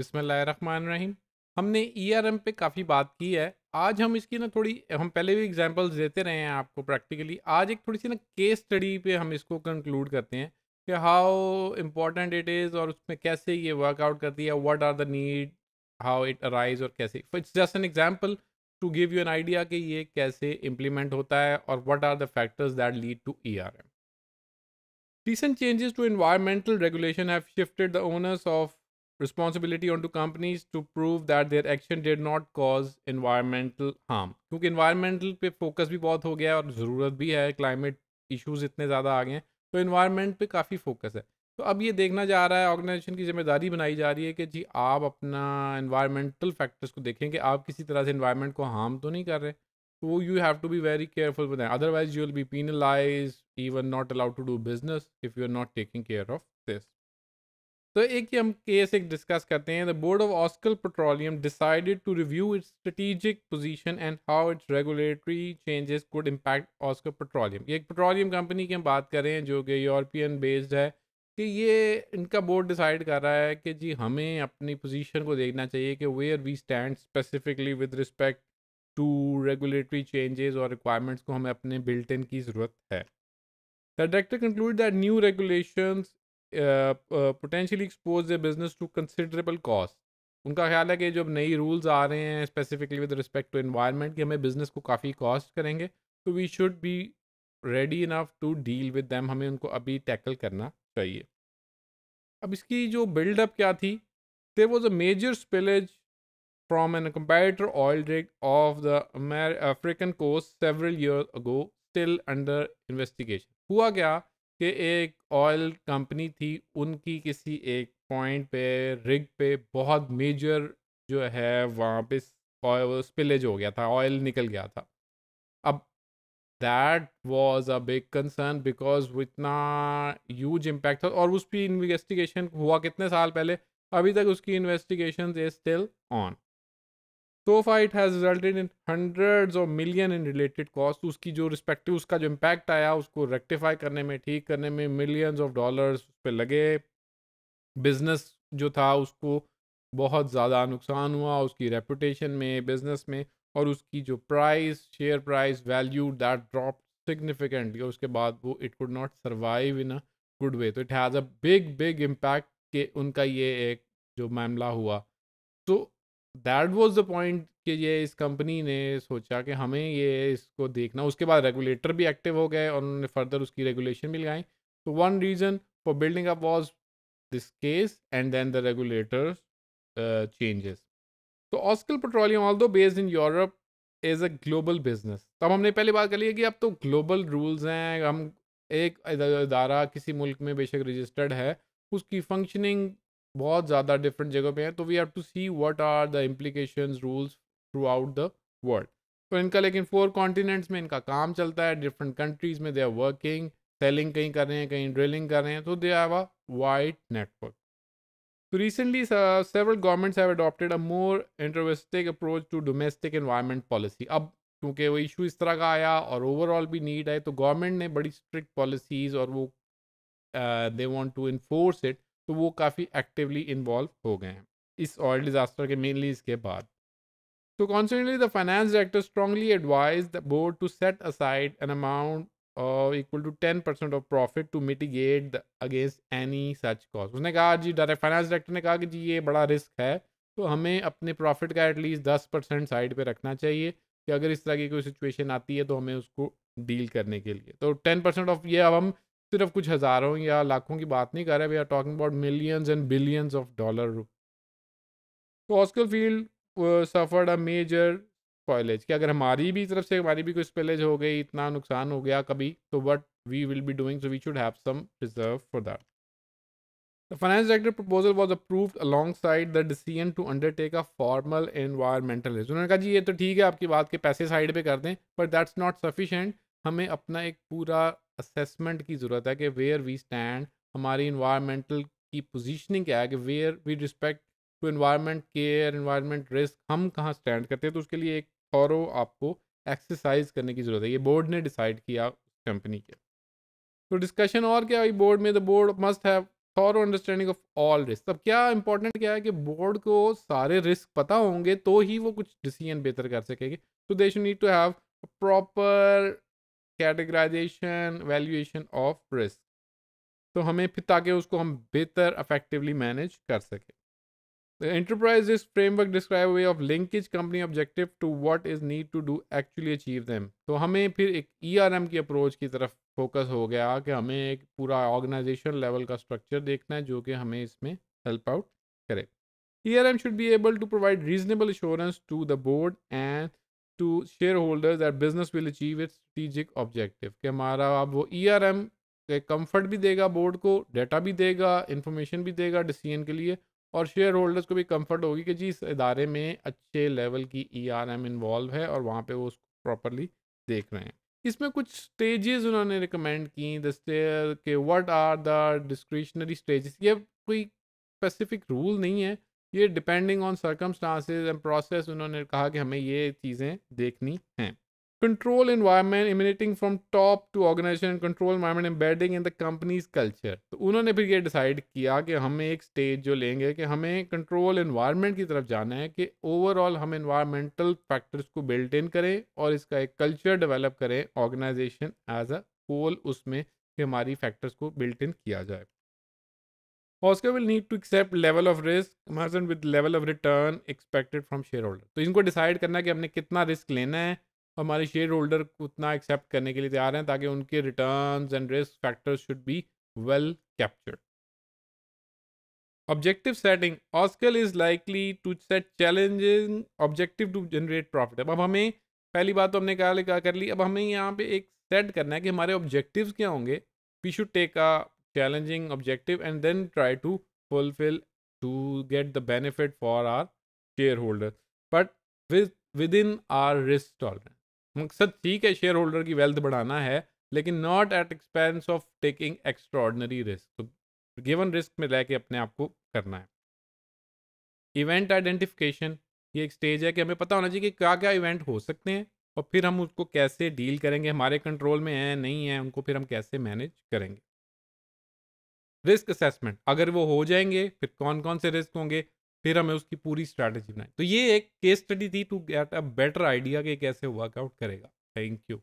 रहीम हमने ई e पे काफ़ी बात की है आज हम इसकी ना थोड़ी हम पहले भी एग्जांपल्स देते रहे हैं आपको प्रैक्टिकली आज एक थोड़ी सी ना केस स्टडी पे हम इसको कंक्लूड करते हैं कि हाउ इम्पोर्टेंट इट इज़ और उसमें कैसे ये वर्कआउट करती है what are the need how it arise और कैसे it's just an example to give you an idea कि ये कैसे इम्प्लीमेंट होता है और what are the factors that lead to E R M recent changes to environmental regulation है onus of responsibility onto companies to prove that their action did not cause environmental harm क्योंकि environmental पे focus भी बहुत हो गया है और ज़रूरत भी है climate issues इतने ज़्यादा आ गए हैं तो environment पे काफ़ी focus है तो अब ये देखना जा रहा है ऑर्गेनाइजेशन की जिम्मेदारी बनाई जा रही है कि जी आप अपना इन्वायरमेंटल फैक्टर्स को देखें कि आप किसी तरह से इन्वायरमेंट को हार्म तो नहीं कर रहे तो you have to be very careful with otherwise you will be penalise even not allowed to do business if you are not taking care of this तो एक ये हम केस एक डिस्कस करते हैं the board of Oscal Petroleum decided to review its strategic position and how its regulatory changes could impact Oscal Petroleum ये एक petroleum company की हम बात कर रहे हैं जो कि यूरोपियन बेस्ड है कि ये इनका बोर्ड डिसाइड कर रहा है कि जी हमें अपनी पोजीशन को देखना चाहिए कि where we stand specifically with respect to regulatory changes और रिक्वायरमेंट्स को हमें अपने बिल्ट इन की ज़रूरत है the director conclude that new regulations potentially expose the business to considerable cost उनका ख्याल है कि जब नई रूल्स आ रहे हैं specifically with respect to environment कि हमें बिज़नेस को काफ़ी कॉस्ट करेंगे तो we should be ready enough to deal with them हमें उनको अभी टैकल करना चाहिए अब इसकी जो बिल्डअप क्या थी they was a major spillage from an comparator oil rig off the African coast several year ago still under investigation हुआ क्या कि एक ऑयल कंपनी थी उनकी किसी एक पॉइंट पे रिग पे बहुत मेजर जो है वहाँ पे स्पिलेज हो गया था ऑयल निकल गया था अब that was a big concern because वो इतना ह्यूज इम्पैक्ट था और उसकी इन्वेस्टिगेशन हुआ कितने साल पहले अभी तक उसकी investigation is still on so far it has resulted in hundred of और इन रिलेटेड कॉस्ट उसकी जो रिस्पेक्टिव उसका जो इम्पैक्ट आया उसको रेक्टिफाई करने में ठीक करने में मिलियंस ऑफ डॉलर्स उस पर लगे बिजनेस जो था उसको बहुत ज़्यादा नुकसान हुआ उसकी रेपुटेशन में बिजनेस में और उसकी जो price share price value that drop significantly उसके बाद वो it could not survive in a good way तो it has a big big impact के उनका ये एक जो मामला हुआ तो दैट वॉज द पॉइंट कि ये इस कंपनी ने सोचा कि हमें ये इसको देखना उसके बाद रेगुलेटर भी एक्टिव हो गए और उन्होंने फर्दर उसकी रेगुलेशन भी लगाई तो one reason for building up was this case and then the regulator changes तो Oscal Petroleum although based in Europe as a global business तो अब हमने पहले बात कर ली है कि अब तो ग्लोबल रूल्स हैं हम एक अदारा किसी मुल्क में बेशक रजिस्टर्ड है उसकी फंक्शनिंग बहुत ज़्यादा डिफरेंट जगह पे हैं तो we have to see what are the implication rules throughout the world तो इनका लेकिन फोर कॉन्टिनेंट्स में इनका काम चलता है डिफरेंट कंट्रीज़ में दे आर वर्किंग सेलिंग कहीं कर रहे हैं कहीं ड्रिलिंग कर रहे हैं तो they are a wide network तो recently uh, government have have adopted approach to domestic approach policy अब क्योंकि वो इशू इस तरह का आया और ओवरऑल भी नीड है तो गवर्नमेंट ने बड़ी स्ट्रिक्ट पॉलिसीज और वो they want to enforce it तो वो काफ़ी एक्टिवली इन्वॉल्व हो गए हैं इस ऑयल डिज़ास्टर के मेनली इसके बाद तो consequently the finance director strongly advise the board to set aside an amount equal to ten percent of profit to mitigate the against any such cost. उसने कहा जी डायरेक्ट फाइनेंस डायरेक्टर ने कहा कि जी ये बड़ा रिस्क है तो हमें अपने प्रॉफिट का एटलीस्ट दस परसेंट साइड पर रखना चाहिए कि अगर इस तरह की कोई सिचुएशन आती है तो हमें उसको डील करने के लिए तो टेन परसेंट ऑफ ये अब हम सिर्फ कुछ हज़ारों या लाखों की बात नहीं कर रहे we are talking about millions and billions of dollar तो Oscar field suffered a major spoilage कि अगर हमारी भी तरफ से हमारी भी कोई स्पॉयलेज हो गई इतना नुकसान हो गया कभी तो what we will be doing so we should have some reserve for that The finance director proposal was approved alongside the decision to undertake a formal environmental list. उन्होंने कहा जी ये तो ठीक है आपकी बात के पैसे साइड पे कर दें बट दैट्स नॉट सफिशेंट हमें अपना एक पूरा असेसमेंट की ज़रूरत है कि वेयर वी स्टैंड हमारी इन्वायरमेंटल की पोजीशनिंग क्या है कि where we respect to environment care environment risk हम कहाँ स्टैंड करते हैं तो उसके लिए एक और आपको एक्सरसाइज करने की ज़रूरत है ये बोर्ड ने डिसाइड किया कंपनी के तो डिस्कशन और क्या हुई बोर्ड में द बोर्ड मस्ट हैव और अंडरस्टैंडिंग ऑफ ऑल रिस्क अब क्या इंपॉर्टेंट क्या है कि बोर्ड को सारे रिस्क पता होंगे तो ही वो कुछ डिसीजन बेहतर कर सकेंगे तो they should need to have proper categorisation valuation of risk तो हमें फिर ताकि उसको हम बेहतर अफेक्टिवली मैनेज कर सकें इंटरप्राइज इस framework describe way of linkage company objective to what is need to do actually achieve them तो हमें फिर एक ई आर एम की अप्रोच की तरफ फोकस हो गया कि हमें एक पूरा ऑर्गेनाइजेशन लेवल का स्ट्रक्चर देखना है जो कि हमें इसमें हेल्प आउट करे E R M should be able to provide reasonable insurance to the board and share shareholders that business will achieve it strategic objective कि हमारा आप वो ई आर एम कम्फर्ट भी देगा बोर्ड को डेटा भी देगा इंफॉर्मेशन भी देगा डिसीजन के लिए और शेयर होल्डर्स को भी कम्फर्ट होगी कि जी इस इदारे में अच्छे लेवल की ई आर एम इन्वॉल्व है और वहाँ पर वो उसको प्रॉपरली देख रहे हैं इसमें कुछ स्टेजेस उन्होंने रिकमेंड की दस्तेयर के what are the discretionary stages ये कोई स्पेसिफिक रूल नहीं है ये depending on circumstances and process उन्होंने कहा कि हमें ये चीज़ें देखनी हैं control environment emanating from top to organisation control environment embedding in the company's culture तो उन्होंने फिर ये डिसाइड किया कि हमें एक स्टेज जो लेंगे कि हमें कंट्रोल इन्वायरमेंट की तरफ जाना है कि ओवरऑल हम इन्वायरमेंटल फैक्टर्स को बिल्ट इन करें और इसका एक कल्चर डेवलप करें ऑर्गेनाइजेशन एज अ होल उसमें कि हमारी फैक्टर्स को बिल्ट इन किया जाए फॉस्कर will need to accept level of risk comparison with level of return expected from shareholder तो इनको डिसाइड करना है कि हमने कितना रिस्क लेना है और हमारे शेयर होल्डर उतना एक्सेप्ट करने के लिए तैयार हैं ताकि उनके return and risk factors should be well captured objective setting Oscal is likely to set challenging objective to generate profit अब, अब हमें पहली बात तो हमने कहा कर ली अब हमें यहाँ पे एक सेट करना है कि हमारे ऑब्जेक्टिव्स क्या होंगे we should take a challenging objective and then try to fulfill to get the benefit for our shareholders but with within our risk tolerance मकसद ठीक है शेयर होल्डर की वेल्थ बढ़ाना है लेकिन not at expense of taking extraordinary risk given risk में रह लेके अपने आप को करना है इवेंट आइडेंटिफिकेशन ये एक स्टेज है कि हमें पता होना चाहिए कि क्या क्या इवेंट हो सकते हैं और फिर हम उसको कैसे डील करेंगे हमारे कंट्रोल में है नहीं है उनको फिर हम कैसे मैनेज करेंगे रिस्क असेसमेंट अगर वो हो जाएंगे फिर कौन कौन से रिस्क होंगे फिर हमें उसकी पूरी स्ट्रैटेजी बनाए तो ये एक केस स्टडी थी to get a better idea कि कैसे वर्कआउट करेगा थैंक यू